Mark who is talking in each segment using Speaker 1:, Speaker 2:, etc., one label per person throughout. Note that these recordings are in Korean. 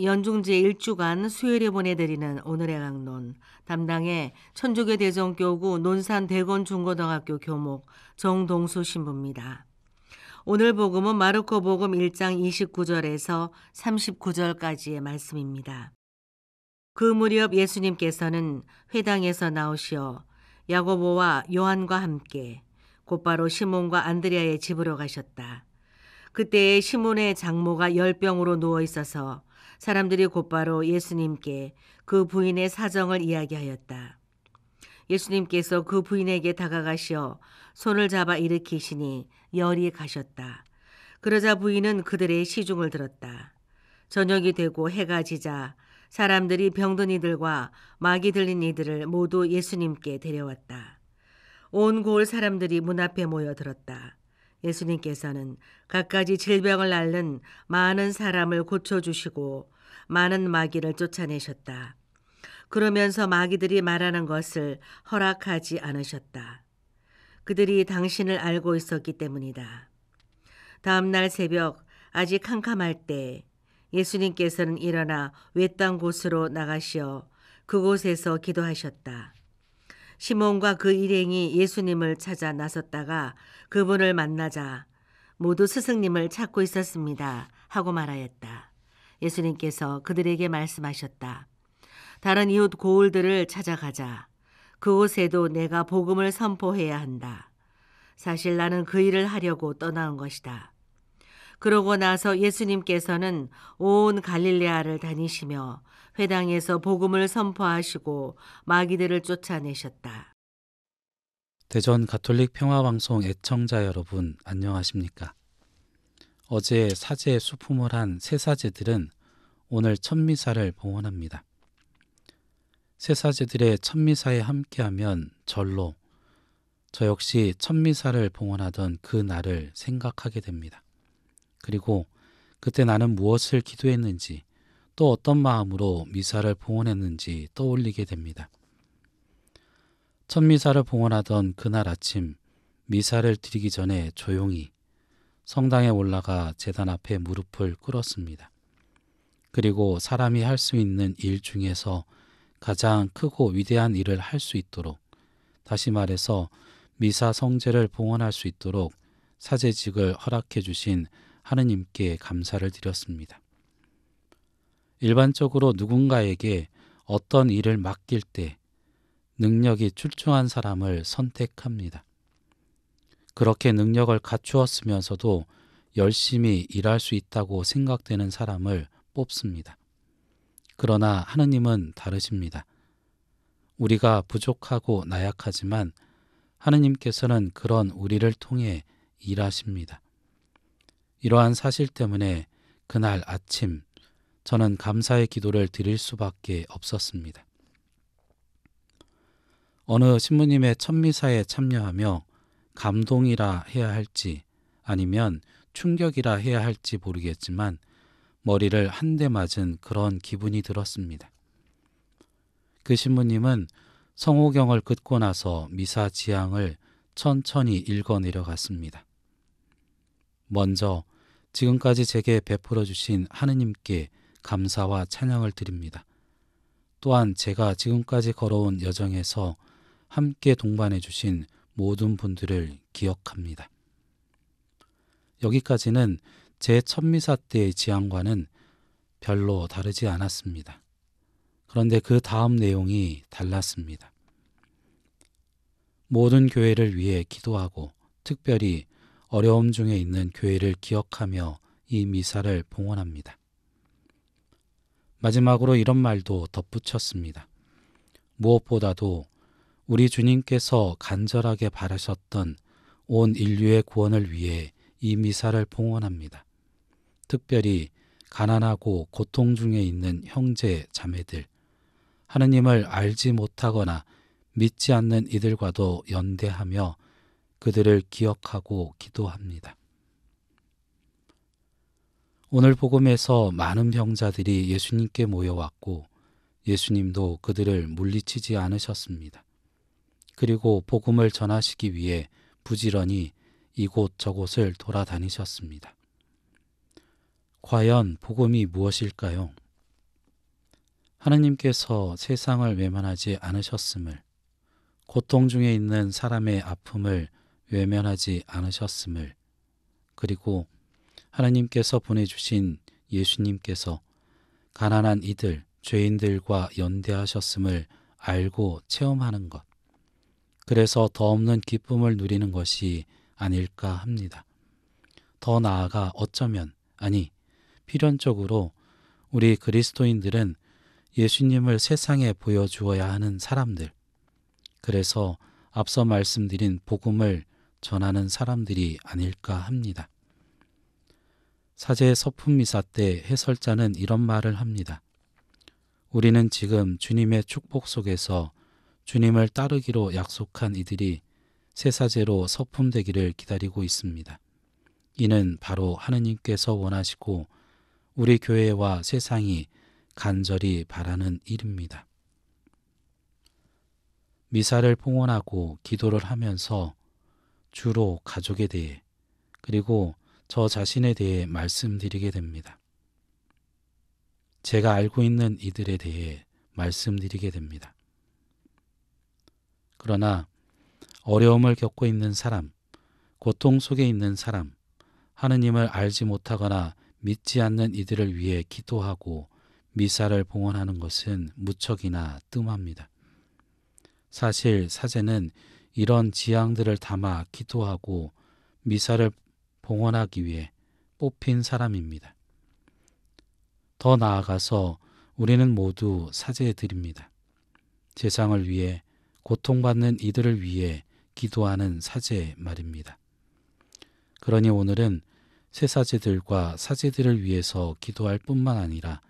Speaker 1: 연중제 1주간 수요일에 보내드리는 오늘의 강론 담당의 천주교 대전교구 논산 대건 중고등학교 교목 정동수 신부입니다. 오늘 복음은 마르코 복음 1장 29절에서 39절까지의 말씀입니다. 그 무렵 예수님께서는 회당에서 나오시어 야고보와 요한과 함께 곧바로 시몬과 안드레아의 집으로 가셨다. 그때에 시몬의 장모가 열병으로 누워 있어서 사람들이 곧바로 예수님께 그 부인의 사정을 이야기하였다. 예수님께서 그 부인에게 다가가시어 손을 잡아 일으키시니 열이 가셨다. 그러자 부인은 그들의 시중을 들었다. 저녁이 되고 해가 지자 사람들이 병든 이들과 마귀 들린 이들을 모두 예수님께 데려왔다. 온 고을 사람들이 문 앞에 모여들었다. 예수님께서는 갖가지 질병을 앓는 많은 사람을 고쳐주시고 많은 마귀를 쫓아내셨다. 그러면서 마귀들이 말하는 것을 허락하지 않으셨다. 그들이 당신을 알고 있었기 때문이다. 다음 날 새벽 아직 캄캄할 때 예수님께서는 일어나 외딴 곳으로 나가시어 그곳에서 기도하셨다. 시몬과 그 일행이 예수님을 찾아 나섰다가 그분을 만나자 모두 스승님을 찾고 있었습니다. 하고 말하였다. 예수님께서 그들에게 말씀하셨다. 다른 이웃 고을들을 찾아가자. 그곳에도 내가 복음을 선포해야 한다. 사실 나는 그 일을 하려고 떠나온 것이다. 그러고 나서 예수님께서는 온 갈릴레아를 다니시며 회당에서 복음을 선포하시고 마귀들을 쫓아내셨다.
Speaker 2: 대전 가톨릭 평화방송 애청자 여러분 안녕하십니까? 어제 사제 수품을 한 세사제들은 오늘 천미사를 봉헌합니다. 세사제들의 천미사에 함께하면 절로 저 역시 천미사를 봉헌하던 그 날을 생각하게 됩니다. 그리고 그때 나는 무엇을 기도했는지 또 어떤 마음으로 미사를 봉헌했는지 떠올리게 됩니다. 천미사를 봉헌하던 그날 아침 미사를 드리기 전에 조용히 성당에 올라가 제단 앞에 무릎을 꿇었습니다. 그리고 사람이 할 수 있는 일 중에서 가장 크고 위대한 일을 할 수 있도록 다시 말해서 미사 성제를 봉헌할 수 있도록 사제직을 허락해 주신 하느님께 감사를 드렸습니다. 일반적으로 누군가에게 어떤 일을 맡길 때 능력이 출중한 사람을 선택합니다. 그렇게 능력을 갖추었으면서도 열심히 일할 수 있다고 생각되는 사람을 뽑습니다. 그러나 하느님은 다르십니다. 우리가 부족하고 나약하지만 하느님께서는 그런 우리를 통해 일하십니다. 이러한 사실 때문에 그날 아침 저는 감사의 기도를 드릴 수밖에 없었습니다. 어느 신부님의 천미사에 참여하며 감동이라 해야 할지 아니면 충격이라 해야 할지 모르겠지만 머리를 한 대 맞은 그런 기분이 들었습니다. 그 신부님은 성호경을 끝고 나서 미사 지향을 천천히 읽어 내려갔습니다. 먼저 지금까지 제게 베풀어 주신 하느님께 감사와 찬양을 드립니다. 또한 제가 지금까지 걸어온 여정에서 함께 동반해 주신 모든 분들을 기억합니다. 여기까지는 제 천미사 때의 지향과는 별로 다르지 않았습니다. 그런데 그 다음 내용이 달랐습니다. 모든 교회를 위해 기도하고 특별히 어려움 중에 있는 교회를 기억하며 이 미사를 봉헌합니다. 마지막으로 이런 말도 덧붙였습니다. 무엇보다도 우리 주님께서 간절하게 바라셨던 온 인류의 구원을 위해 이 미사를 봉헌합니다. 특별히 가난하고 고통 중에 있는 형제, 자매들, 하느님을 알지 못하거나 믿지 않는 이들과도 연대하며 그들을 기억하고 기도합니다. 오늘 복음에서 많은 병자들이 예수님께 모여왔고 예수님도 그들을 물리치지 않으셨습니다. 그리고 복음을 전하시기 위해 부지런히 이곳 저곳을 돌아다니셨습니다. 과연 복음이 무엇일까요? 하나님께서 세상을 외면하지 않으셨음을, 고통 중에 있는 사람의 아픔을 외면하지 않으셨음을, 그리고 하나님께서 보내주신 예수님께서 가난한 이들, 죄인들과 연대하셨음을 알고 체험하는 것. 그래서 더없는 기쁨을 누리는 것이 아닐까 합니다. 더 나아가 어쩌면, 아니, 필연적으로 우리 그리스도인들은 예수님을 세상에 보여주어야 하는 사람들, 그래서 앞서 말씀드린 복음을 전하는 사람들이 아닐까 합니다. 사제 서품미사 때 해설자는 이런 말을 합니다. 우리는 지금 주님의 축복 속에서 주님을 따르기로 약속한 이들이 세사제로 서품되기를 기다리고 있습니다. 이는 바로 하느님께서 원하시고 우리 교회와 세상이 간절히 바라는 일입니다. 미사를 봉헌하고 기도를 하면서 주로 가족에 대해 그리고 저 자신에 대해 말씀드리게 됩니다. 제가 알고 있는 이들에 대해 말씀드리게 됩니다. 그러나 어려움을 겪고 있는 사람, 고통 속에 있는 사람, 하느님을 알지 못하거나 믿지 않는 이들을 위해 기도하고 미사를 봉헌하는 것은 무척이나 뜸합니다. 사실 사제는 이런 지향들을 담아 기도하고 미사를 봉헌하기 위해 뽑힌 사람입니다. 더 나아가서 우리는 모두 사제들입니다. 세상을 위해 고통받는 이들을 위해 기도하는 사제 말입니다. 그러니 오늘은 새 사제들과 사제들을 위해서 기도할 뿐만 아니라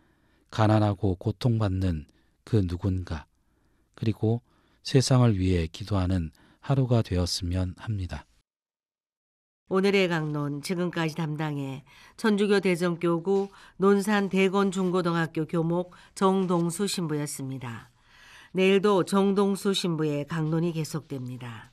Speaker 2: 가난하고 고통받는 그 누군가 그리고 세상을 위해 기도하는 하루가 되었으면 합니다.
Speaker 1: 오늘의 강론 지금까지 담당해 천주교 대전교구 논산 대건중고등학교 교목 정동수 신부였습니다. 내일도 정동수 신부의
Speaker 2: 강론이 계속됩니다.